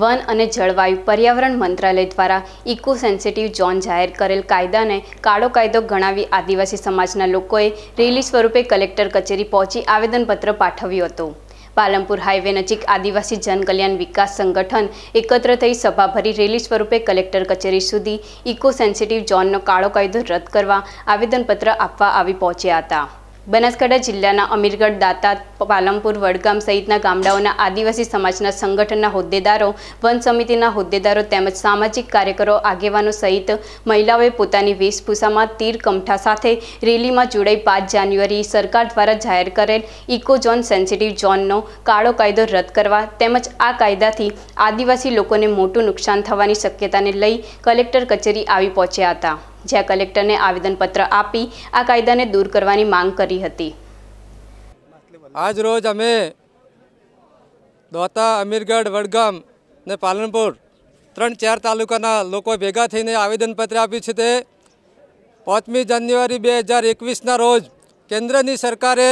one અને જળવાયુ પર્યાવરણ મંત્રાલય દ્વારા ઇકો સેન્સિટિવ ઝોન જાહેર કરેલ કાયદાને કાળો કાયદો ગણાવી આદિવાસી સમાજના લોકોએ રેલી સ્વરૂપે કલેક્ટર કચેરી પહોંચી આવેદનપત્ર પાઠવ્યું હતું પાલનપુર હાઇવે નજીક આદિવાસી જનકલ્યાણ વિકાસ સંગઠન એકત્ર થઈ સભા ભરી રેલી સ્વરૂપે કલેક્ટર કચેરી સુધી ઇકો સેન્સિટિવ ઝોનનો કાળો કાયદો રદ કરવા આવેદનપત્ર આપવા આવી પહોંચ્યા હતા બનાસકાંઠા જિલ્લાના અમીરગઢ દાતા પાલમપુર વડગામ સહિતના ગામડાઓના આદિવાસી સમાજના સંગઠનના હોદ્દેદારો વન સમિતિના હોદ્દેદારો તેમજ સામાજિક કાર્યકરો આગેવાનો સહિત મહિલાઓએ પોતાની વેશભૂષામાં તીર કમઠા સાથે રેલીમાં જોડાઈ પાંચ જાન્યુઆરી સરકાર દ્વારા જાહેર કરેલ ઇકો ઝોન સેન્સિટિવ ઝોનનો કાળો કાયદો રદ કરવા તેમજ આ કાયદાથી આદિવાસી લોકોને મોટું નુકસાન થવાની શક્યતાને લઈ કલેક્ટર કચેરી આવી પહોંચ્યા હતા જ્યાં કલેક્ટરને આવેદનપત્ર આપી આ કાયદાને દૂર કરવાની માંગ કરી હતી આજ રોજ અમે દોતા અમીરગઢ વડગામ ને પાલનપુર ત્રણ ચાર તાલુકાના લોકો ભેગા થઈને આવેદનપત્ર આપ્યું છે તે પાંચમી જાન્યુઆરી બે હજાર એકવીસના રોજ કેન્દ્રની સરકારે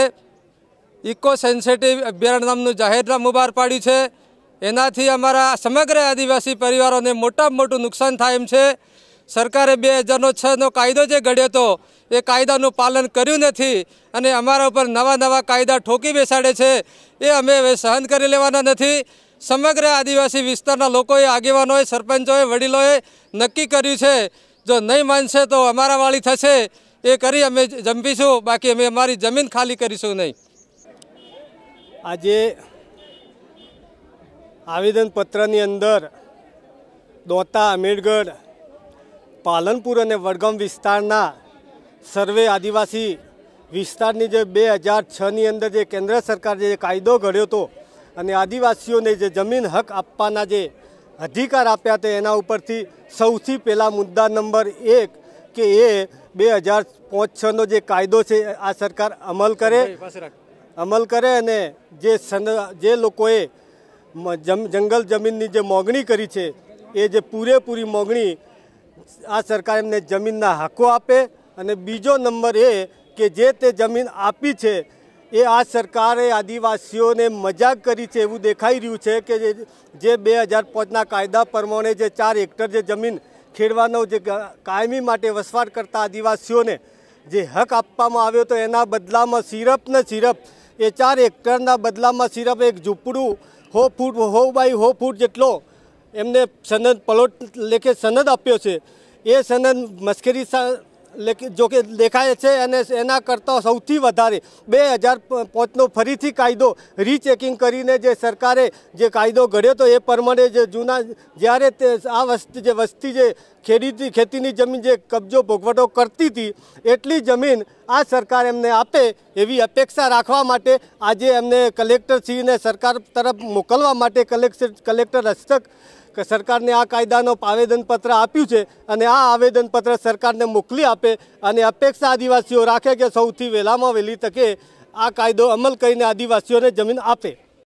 ઇકો સેન્સિટિવ અભયારણ્ય નામનું જાહેરનામું બહાર પાડ્યું છે એનાથી અમારા સમગ્ર આદિવાસી પરિવારોને મોટામાં મોટું નુકસાન થાય છે સરકારે બે હજારનો છનો કાયદો જે ઘડ્યો હતો એ કાયદાનું પાલન કર્યું નથી અને અમારા ઉપર નવા નવા કાયદા ઠોકી બેસાડે છે એ અમે હવે સહન કરી લેવાના નથી સમગ્ર આદિવાસી વિસ્તારના લોકોએ આગેવાનોએ સરપંચોએ વડીલોએ નક્કી કર્યું છે જો નહીં માનશે તો અમારા વાળી થશે એ કરી અમે જંપીશું બાકી અમે અમારી જમીન ખાલી કરીશું નહીં આજે આવેદનપત્રની અંદર દોતા આંબેડકર પાલનપુર અને વડગામ વિસ્તારના સર્વે આદિવાસી વિસ્તારની જે બે હજાર છની અંદર જે કેન્દ્ર સરકાર જે કાયદો ઘડ્યો હતો અને આદિવાસીઓને જે જમીન હક આપવાના જે અધિકાર આપ્યા તે એના ઉપરથી સૌથી પહેલાં મુદ્દા નંબર એક કે એ બે હજાર પાંચ છનો જે કાયદો છે આ સરકાર અમલ કરે અમલ કરે અને જે જે લોકોએ જંગલ જમીનની જે મોગણી કરી છે એ જે પૂરેપૂરી મોગણી આ સરકાર એમને જમીનના હકો આપે અને બીજો નંબર એ કે જે તે જમીન આપી છે એ આ સરકારે આદિવાસીઓને મજાક કરી છે એવું દેખાઈ રહ્યું છે કે જે બે હજાર પાંચના કાયદા પ્રમાણે જે ચાર હેક્ટર જે જમીન ખેડવાનો જે કાયમી માટે વસવાટ કરતા આદિવાસીઓને જે હક આપવામાં આવ્યો તો એના બદલામાં સિરપ ને સિરપ એ ચાર હેક્ટરના બદલામાં સિરપ એક ઝૂંપડું હો ફૂટ હો બાય હો ફૂટ જેટલો એમને સનદ પલોટ લેખે સનદ આપ્યો છે એ સનદ મસ્કરી જો કે દેખાય છે અને એના કરતાં સૌથી વધારે બે હજાર પોતનો ફરીથી કાયદો રીચેકિંગ કરીને જે સરકારે જે કાયદો ઘડ્યો હતો એ પ્રમાણે જે જૂના જ્યારે તે આ વસ્તી જે વસ્તી જે ખેડીતી ખેતીની જમીન જે કબજો ભોગવટો કરતી હતી એટલી જમીન આ સરકાર એમને આપે એવી અપેક્ષા રાખવા માટે આજે એમને કલેક્ટરશ્રીને સરકાર તરફ મોકલવા માટે કલેક્ટર કલેક્ટર હસ્તક કે સરકારને આ કાયદાનો આવેદનપત્ર આપ્યું છે અને આ આવેદનપત્ર સરકારને મોકલી આપે અને અપેક્ષા આદિવાસીઓ રાખે કે સૌથી વહેલામાં વહેલી તકે આ કાયદો અમલ કરીને આદિવાસીઓને જમીન આપે